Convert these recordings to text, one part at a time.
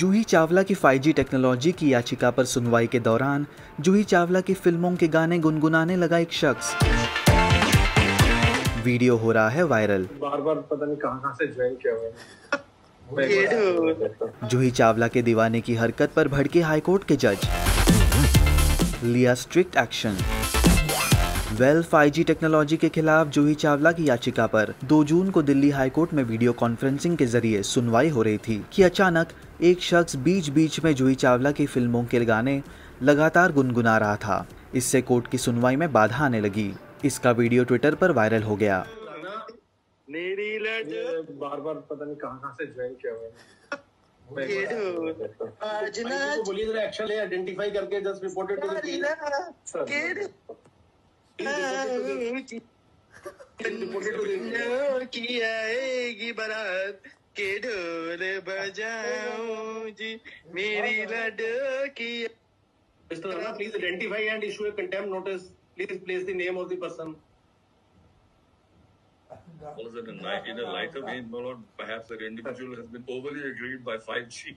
जूही चावला की five technology की याचिका पर सुनवाई के दौरान जूही चावला की फिल्मों के गाने गुनगुनाने लगा एक शख्स वीडियो हो रहा है वायरल बार बार पता नहीं कहां से ज्वाइन किया हुआ जूही चावला के दीवाने की हरकत पर भड़के हाईकोर्ट के जज लिया strict action well 5G technology के खिलाफ जूही चावला की याचिका पर 2 जून को दिल्ली हाईकोर्ट में वीडियो कॉन्फ्रेंसिंग के जरिए सुनवाई हो रही थी कि अचानक एक शख्स बीच बीच में जूही चावला की फिल्मों के गाने लगातार गुनगुना रहा था इससे कोर्ट की सुनवाई में बाधा आने लगी इसका वीडियो ट्विटर पर वायरल हो गया बार बार पता नहीं कहां से ज्वाइन किया तो करके जस्ट रिपोर्टेड की आएगी बारात के ढोल बजाओ जी मेरी लड्डू की Mr. Rana, please identify and issue a contempt notice. Please place the name of the person. Was it in, in a lighter vein, my lord? Perhaps that individual has been overly aggrieved by 5G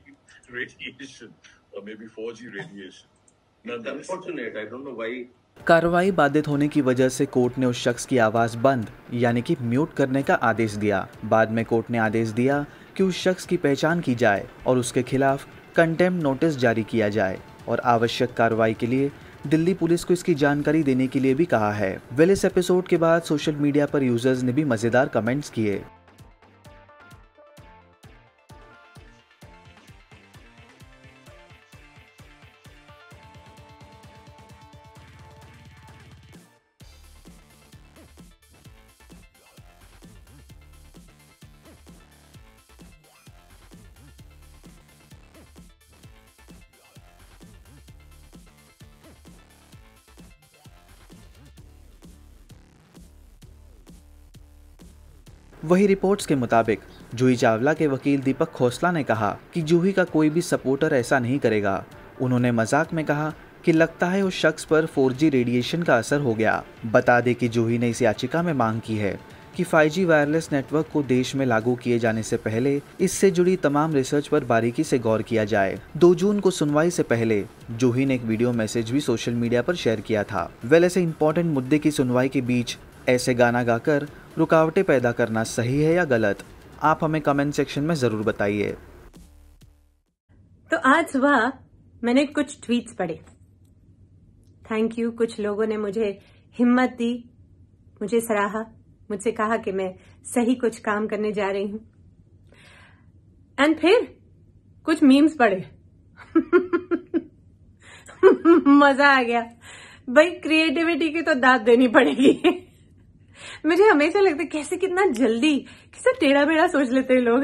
radiation or maybe 4G radiation. Now, that's unfortunate. I don't know why कार्रवाई बाधित होने की वजह से court ने उस शख्स की आवाज़ बंद यानी कि म्यूट करने का आदेश दिया बाद में कोर्ट ने आदेश दिया कि उस शख्स की पहचान की जाए और उसके खिलाफ कंटेम नोटिस जारी किया जाए और आवश्यक कार्रवाई के लिए दिल्ली पुलिस को इसकी जानकारी देने के लिए भी कहा है वेल इस एपिसोड के बाद सोशल मीडिया पर यूजर्स ने भी मज़ेदार कमेंट्स किए वही रिपोर्ट्स के मुताबिक जूही चावला के वकील दीपक खोसला ने कहा कि जूही का कोई भी सपोर्टर ऐसा नहीं करेगा उन्होंने मजाक में कहा कि लगता है उस शख्स पर 4G रेडिएशन का असर हो गया बता दें कि जूही ने इस याचिका में मांग की है कि 5G वायरलेस नेटवर्क को देश में लागू किए जाने से पहले इससे जुड़ी तमाम रिसर्च पर बारीकी से गौर किया जाए दो जून को सुनवाई से पहले जूही ने एक वीडियो मैसेज भी सोशल मीडिया पर शेयर किया था वेल ऐसे इम्पोर्टेंट मुद्दे की सुनवाई के बीच ऐसे गाना गाकर रुकावटें पैदा करना सही है या गलत आप हमें कमेंट सेक्शन में ज़रूर बताइए तो आज सुबह मैंने कुछ ट्वीट्स पढ़े थैंक यू कुछ लोगों ने मुझे हिम्मत दी मुझे सराहा मुझसे कहा कि मैं सही कुछ काम करने जा रही हूं एंड फिर कुछ मीम्स पढ़े मजा आ गया भाई क्रिएटिविटी की तो दाद देनी पड़ेगी मुझे हमेशा लगता है कैसे कितना जल्दी कैसे टेढ़ा बेड़ा सोच लेते हैं लोग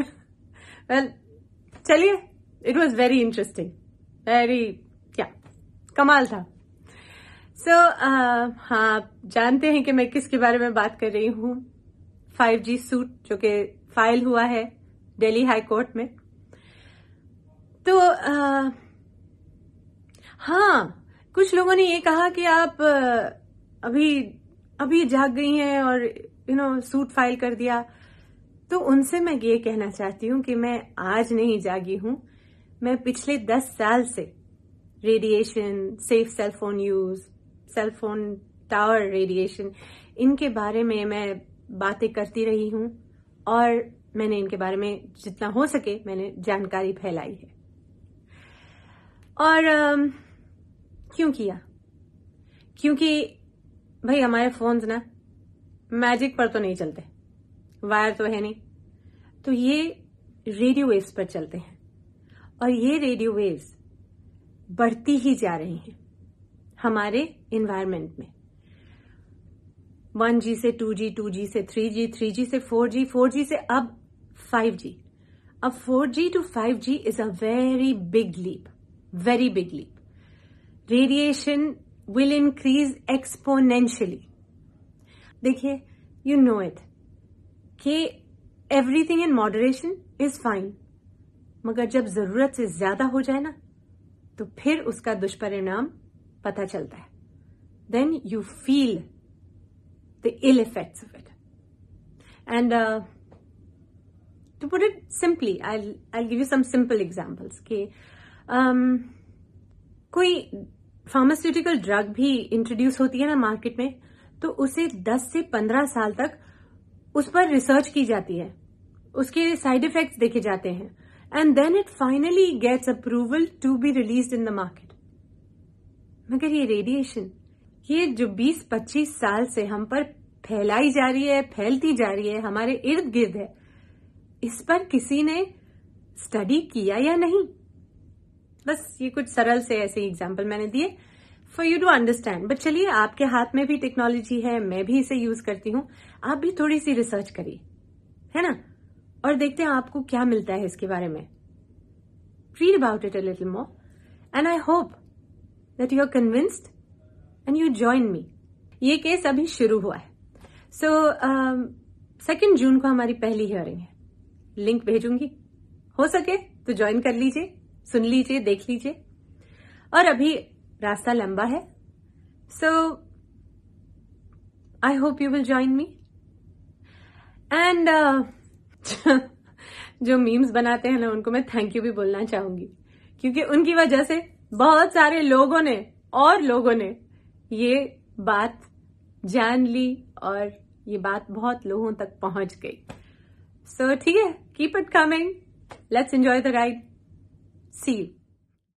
वेल चलिए it was very interesting very क्या कमाल था सो so, uh, हाँ आप जानते हैं कि मैं किसके बारे में बात कर रही हूं 5G सूट जो कि फाइल हुआ है दिल्ली हाई कोर्ट में तो uh, हाँ कुछ लोगों ने ये कहा कि आप uh, अभी अभी जाग गई हैं और यू नो सूट फाइल कर दिया तो उनसे मैं ये कहना चाहती हूं कि मैं आज नहीं जागी हूं मैं पिछले दस साल से radiation safe cell phone use cell phone tower radiation इनके बारे में मैं बातें करती रही हूं और मैंने इनके बारे में जितना हो सके मैंने जानकारी फैलाई है और आ, क्यों किया क्योंकि भाई हमारे फोन्स ना मैजिक पर तो नहीं चलते वायर तो है नहीं तो ये रेडियो वेव्स पर चलते हैं और ये रेडियो वेव्स बढ़ती ही जा रही हैं हमारे इन्वायरमेंट में वन जी से टू जी टू जी से थ्री जी थ्री जी से फोर जी फोर जी से अब फाइव जी अब four G to five G is a very big leap very big leap radiation will increase exponentially. देखिए you know it कि everything in moderation is fine मगर जब जरूरत से ज्यादा हो जाए ना तो फिर उसका दुष्परिणाम पता चलता है then you feel the ill effects of it and to put it simply I I give you some simple examples कि कोई फार्मास्यूटिकल ड्रग भी इंट्रोड्यूस होती है ना मार्केट में तो उसे 10 से 15 साल तक उस पर रिसर्च की जाती है उसके साइड इफेक्ट्स देखे जाते हैं and then it finally gets approval to be release in the market मगर ये रेडिएशन ये जो 20-25 साल से हम पर फैलाई जा रही है फैलती जा रही है हमारे इर्द गिर्द है इस पर किसी ने स्टडी किया या नहीं बस ये कुछ सरल से ऐसे एग्जाम्पल मैंने दिए for you to understand but चलिए आपके हाथ में भी टेक्नोलॉजी है मैं भी इसे यूज करती हूँ आप भी थोड़ी सी रिसर्च करिए है ना और देखते हैं आपको क्या मिलता है इसके बारे में read about it a little more and I hope that you are convinced and you join me ये केस अभी शुरू हुआ है सो सेकेंड जून को हमारी पहली हियरिंग है लिंक भेजूंगी हो सके तो ज्वाइन कर लीजिए सुन लीजिए देख लीजिए और अभी रास्ता लंबा है so I hope you will join me and जो मीम्स बनाते हैं ना उनको मैं थैंक यू भी बोलना चाहूंगी क्योंकि उनकी वजह से बहुत सारे लोगों ने और लोगों ने ये बात जान ली और ये बात बहुत लोगों तक पहुंच गई सो ठीक है keep it coming let's enjoy the ride Sí,